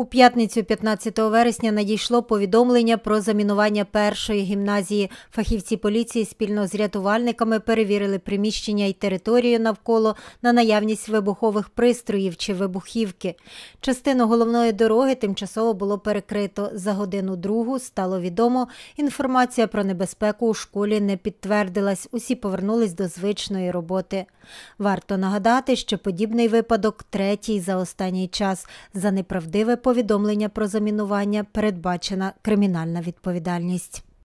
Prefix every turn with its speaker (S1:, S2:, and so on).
S1: У п'ятницю 15 вересня надійшло повідомлення про замінування першої гімназії. Фахівці поліції спільно з рятувальниками перевірили приміщення і територію навколо на наявність вибухових пристроїв чи вибухівки. Частину головної дороги тимчасово було перекрито. За годину другу стало відомо. Інформація про небезпеку у школі не підтвердилась. Усі повернулись до звичної роботи. Варто нагадати, що подібний випадок третій за останній час за неправдиве повідомлення про замінування передбачена кримінальна відповідальність.